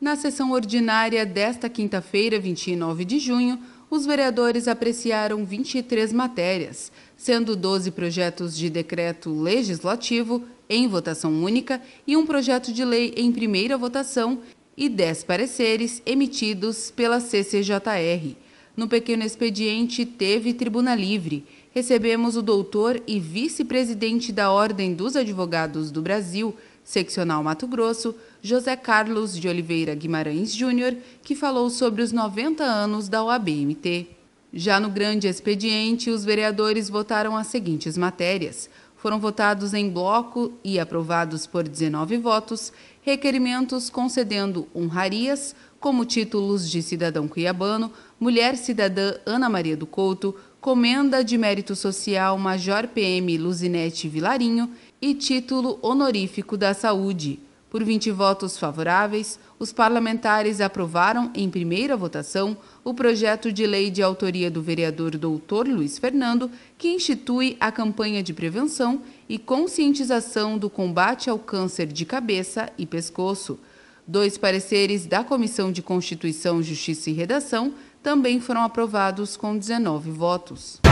Na sessão ordinária desta quinta-feira, 29 de junho, os vereadores apreciaram 23 matérias, sendo 12 projetos de decreto legislativo em votação única e um projeto de lei em primeira votação e 10 pareceres emitidos pela CCJR. No pequeno expediente teve tribuna livre. Recebemos o doutor e vice-presidente da Ordem dos Advogados do Brasil, seccional Mato Grosso, José Carlos de Oliveira Guimarães Júnior, que falou sobre os 90 anos da OABMT. Já no grande expediente, os vereadores votaram as seguintes matérias: foram votados em bloco e aprovados por 19 votos requerimentos concedendo honrarias, como títulos de cidadão cuiabano, mulher cidadã Ana Maria do Couto, comenda de mérito social Major PM Luzinete Vilarinho e título honorífico da saúde. Por 20 votos favoráveis, os parlamentares aprovaram em primeira votação o projeto de lei de autoria do vereador doutor Luiz Fernando, que institui a campanha de prevenção e conscientização do combate ao câncer de cabeça e pescoço. Dois pareceres da Comissão de Constituição, Justiça e Redação também foram aprovados com 19 votos.